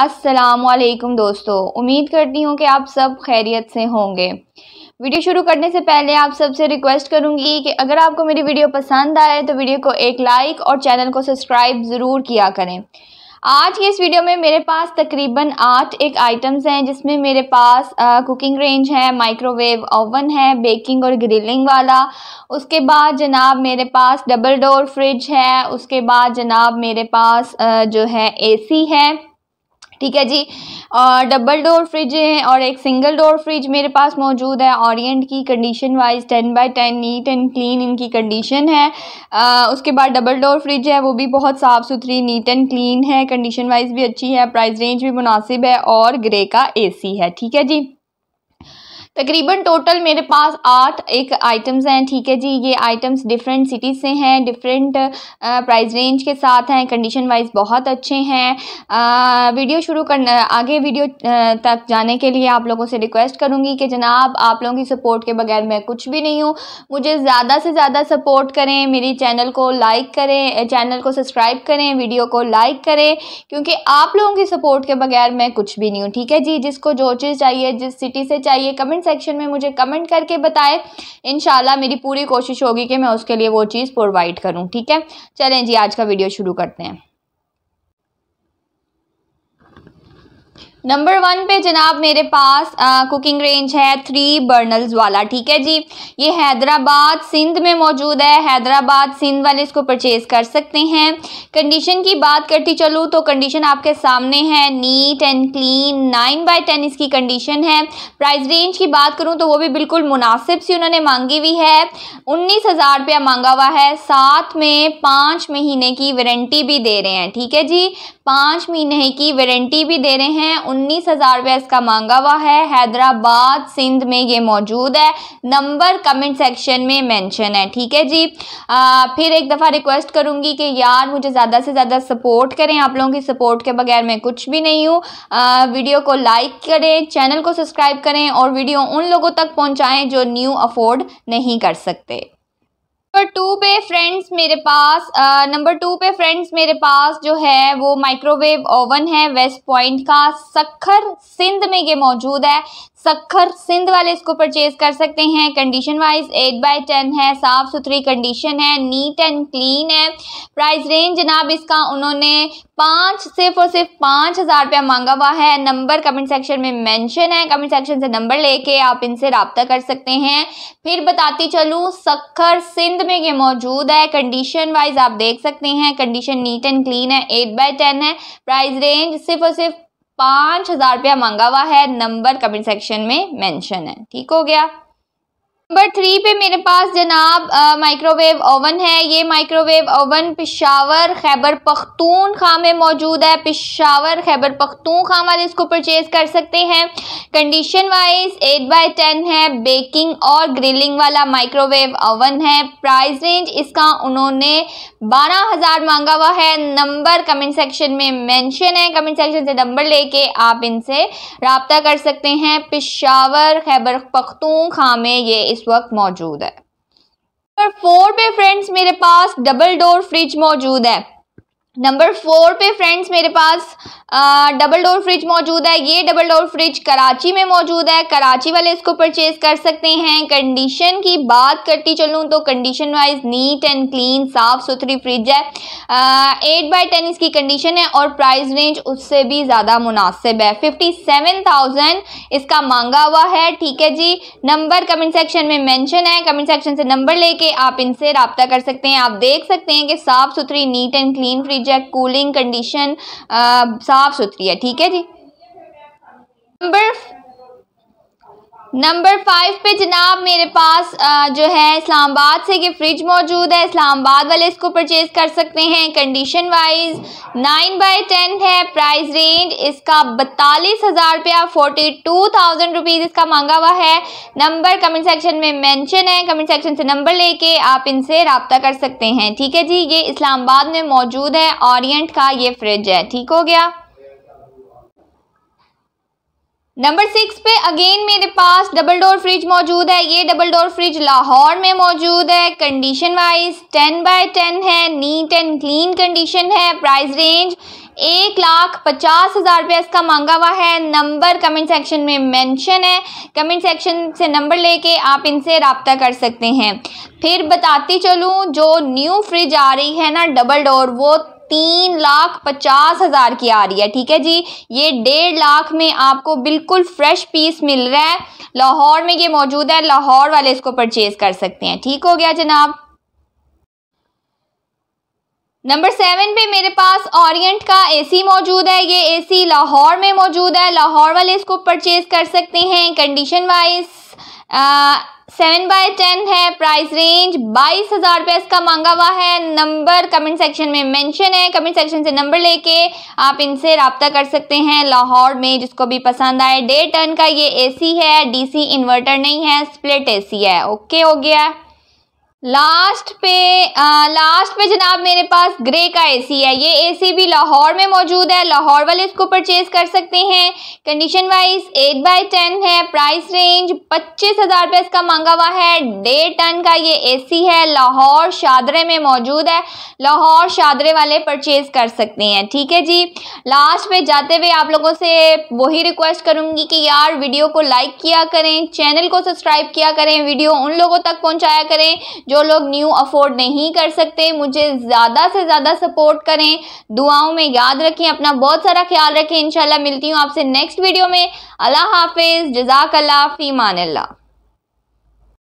असलकुम दोस्तों उम्मीद करती हूँ कि आप सब खैरियत से होंगे वीडियो शुरू करने से पहले आप सबसे रिक्वेस्ट करूँगी कि अगर आपको मेरी वीडियो पसंद आए तो वीडियो को एक लाइक और चैनल को सब्सक्राइब ज़रूर किया करें आज की इस वीडियो में मेरे पास तकरीबन आठ एक आइटम्स हैं जिसमें मेरे पास आ, कुकिंग रेंज है माइक्रोवेव ओवन है बेकिंग और ग्रिलिंग वाला उसके बाद जनाब मेरे पास डबल डोर फ्रिज है उसके बाद जनाब मेरे पास आ, जो है एसी है ठीक है जी और डबल डोर फ्रिज है और एक सिंगल डोर फ्रिज मेरे पास मौजूद है ओरिएंट की condition wise ten by ten neat and clean इनकी कंडीशन है आ, उसके बाद डबल डोर फ्रिज है वो भी बहुत साफ़ सुथरी नीट एंड क्लीन है कंडीशन वाइज भी अच्छी है प्राइस रेंज भी मुनासिब है और ग्रे का एसी है ठीक है जी तकरीबन टोटल मेरे पास आठ एक आइटम्स हैं ठीक है जी ये आइटम्स डिफरेंट सिटीज़ से हैं डिफरेंट प्राइस रेंज के साथ हैं कंडीशन वाइज बहुत अच्छे हैं वीडियो शुरू करना आगे वीडियो तक जाने के लिए आप लोगों से रिक्वेस्ट करूँगी कि जनाब आप लोगों की सपोर्ट के बगैर मैं कुछ भी नहीं हूँ मुझे ज़्यादा से ज़्यादा सपोर्ट करें मेरी चैनल को लाइक करें चैनल को सब्सक्राइब करें वीडियो को लाइक करें क्योंकि आप लोगों की सपोर्ट के बगैर मैं कुछ भी नहीं हूँ ठीक है जी जिसको जो चीज़ चाहिए जिस सिटी से चाहिए कमेंट कमेंट सेक्शन में मुझे कमेंट करके बताएं इन मेरी पूरी कोशिश होगी कि मैं उसके लिए वो चीज़ प्रोवाइड करूँ ठीक है चलें जी आज का वीडियो शुरू करते हैं नंबर वन पे जनाब मेरे पास कुकिंग रेंज है थ्री बर्नल्स वाला ठीक है जी ये हैदराबाद सिंध में मौजूद है हैदराबाद सिंध वाले इसको परचेज़ कर सकते हैं कंडीशन की बात करती चलूँ तो कंडीशन आपके सामने है neat and clean nine by ten इसकी कंडीशन है प्राइस रेंज की बात करूँ तो वो भी बिल्कुल मुनासिब सी उन्होंने मांगी हुई है उन्नीस हज़ार रुपया मांगा हुआ है साथ में पाँच महीने की वारंटी भी दे रहे हैं ठीक है जी पाँच महीने की वारंटी भी दे रहे हैं उन्नीस हज़ार रुपया इसका मांगा हुआ है हैदराबाद सिंध में ये मौजूद है नंबर कमेंट सेक्शन में मेंशन है ठीक है जी आ, फिर एक दफ़ा रिक्वेस्ट करूंगी कि यार मुझे ज़्यादा से ज़्यादा सपोर्ट करें आप लोगों की सपोर्ट के बगैर मैं कुछ भी नहीं हूँ वीडियो को लाइक करें चैनल को सब्सक्राइब करें और वीडियो उन लोगों तक पहुँचाएँ जो न्यू अफोर्ड नहीं कर सकते नंबर टू पे फ्रेंड्स मेरे पास नंबर टू पे फ्रेंड्स मेरे पास जो है वो माइक्रोवेव ओवन है वेस्ट पॉइंट का सखर सिंध में ये मौजूद है सखर सिंध वाले इसको परचेज कर सकते हैं condition wise eight by ten है साफ़ सुथरी कंडीशन है नीट एंड क्लीन है प्राइस रेंज जनाब इसका उन्होंने पाँच सिर्फ और सिर्फ पाँच हज़ार रुपया मांगा हुआ है नंबर कमेंट सेक्शन में मेंशन है कमेंट सेक्शन से नंबर लेके आप इनसे रबता कर सकते हैं फिर बताती चलूँ सखर सिंध में ये मौजूद है कंडीशन वाइज आप देख सकते हैं कंडीशन नीट एंड क्लीन है एट बाई टेन है प्राइस रेंज सिर्फ और सिर्फ पाँच हज़ार रुपया मंगा हुआ है नंबर कमेंट सेक्शन में मेंशन है ठीक हो गया नंबर थ्री पे मेरे पास जनाब माइक्रोवेव ओवन है ये microwave oven Peshawar Khyber Pakhtunkhwa में मौजूद है पिशावर खैबर पख्तून खाम वाले इसको परचेज़ कर सकते हैं condition wise eight by ten है बेकिंग और ग्रिलिंग वाला माइक्रोवेव ओवन है प्राइस रेंज इसका उन्होंने बारह हज़ार मांगा हुआ है नंबर कमेंट सेक्शन में मैंशन है कमेंट सेक्शन से नंबर लेके आप इनसे रबता कर सकते हैं पिशावर खैबर पख्तून खामे में ये इस वक्त मौजूद है नंबर फोर पे फ्रेंड्स मेरे पास डबल डोर फ्रिज मौजूद है नंबर फोर पे फ्रेंड्स मेरे पास आ, डबल डोर फ्रिज मौजूद है ये डबल डोर फ्रिज कराची में मौजूद है कराची वाले इसको परचेज कर सकते हैं कंडीशन की बात करती चलूँ तो condition wise neat and clean साफ सुथरी फ्रिज है एट बाई टेन इसकी कंडीशन है और प्राइस रेंज उससे भी ज़्यादा मुनासिब है फिफ्टी सेवन थाउजेंड इसका मांगा हुआ है ठीक है जी नंबर कमेंट सेक्शन में मैंशन है कमेंट सेक्शन से नंबर लेके आप इनसे रबता कर सकते हैं आप देख सकते हैं कि साफ़ सुथरी नीट एंड क्लीन फ्रिज है कूलिंग कंडीशन साफ़ सुथरी है ठीक है जी नंबर नंबर फाइव पे जनाब मेरे पास जो है इस्लामाबाद से ये फ्रिज मौजूद है इस्लामाबाद वाले इसको परचेज कर सकते हैं condition wise nine by ten है प्राइस रेंज इसका बतालीस हज़ार रुपया फोर्टी टू थाउजेंड रुपीज़ इसका मांगा हुआ है नंबर कमेंट सेक्शन में मेंशन है कमेंट सेक्शन से नंबर लेके आप इनसे रबता कर सकते हैं ठीक है जी ये इस्लामाबाद में मौजूद है ऑरियंट का ये फ्रिज है ठीक हो गया नंबर सिक्स पे अगेन मेरे पास डबल डोर फ्रिज मौजूद है ये डबल डोर फ्रिज लाहौर में मौजूद है condition wise ten by ten है नीट एंड क्लीन कंडीशन है प्राइस रेंज एक लाख पचास हज़ार रुपया इसका मांगा हुआ है नंबर कमेंट सेक्शन में मेंशन है कमेंट सेक्शन से नंबर लेके आप इनसे रबता कर सकते हैं फिर बताती चलूँ जो न्यू फ्रिज आ रही है ना डबल डोर वो तीन लाख पचास हज़ार की आ रही है ठीक है जी ये डेढ़ लाख में आपको बिल्कुल फ्रेश पीस मिल रहा है लाहौर में ये मौजूद है लाहौर वाले इसको परचेज़ कर सकते हैं ठीक हो गया जनाब नंबर सेवन पे मेरे पास ओरिएंट का एसी मौजूद है ये एसी लाहौर में मौजूद है लाहौर वाले इसको परचेज कर सकते हैं condition wise seven by ten है प्राइस रेंज बाईस हज़ार रुपये इसका मांगा हुआ है नंबर कमेंट सेक्शन में मेंशन है कमेंट सेक्शन से नंबर लेके आप इनसे रबता कर सकते हैं लाहौर में जिसको भी पसंद आए डे टन का ये एसी है डीसी इन्वर्टर नहीं है स्प्लिट एसी है ओके हो गया लास्ट पे आ, लास्ट पे जनाब मेरे पास ग्रे का एसी है ये एसी भी लाहौर में मौजूद है लाहौर वाले इसको परचेज कर सकते हैं condition wise eight by ten है प्राइस रेंज पच्चीस हज़ार रुपये इसका मांगा हुआ है डेढ़ टन का ये एसी है लाहौर शादरे में मौजूद है लाहौर शादरे वाले परचेज कर सकते हैं ठीक है जी लास्ट पे जाते हुए आप लोगों से वही रिक्वेस्ट करूँगी कि यार वीडियो को लाइक किया करें चैनल को सब्सक्राइब किया करें वीडियो उन लोगों तक पहुँचाया करें जो जो लोग न्यू अफोर्ड नहीं कर सकते मुझे ज़्यादा से ज़्यादा सपोर्ट करें दुआओं में याद रखें अपना बहुत सारा ख्याल रखें इंशाल्लाह मिलती हूँ आपसे नेक्स्ट वीडियो में अल्लाह हाफिज़ जजाकल्ला फ़ी मानल्ला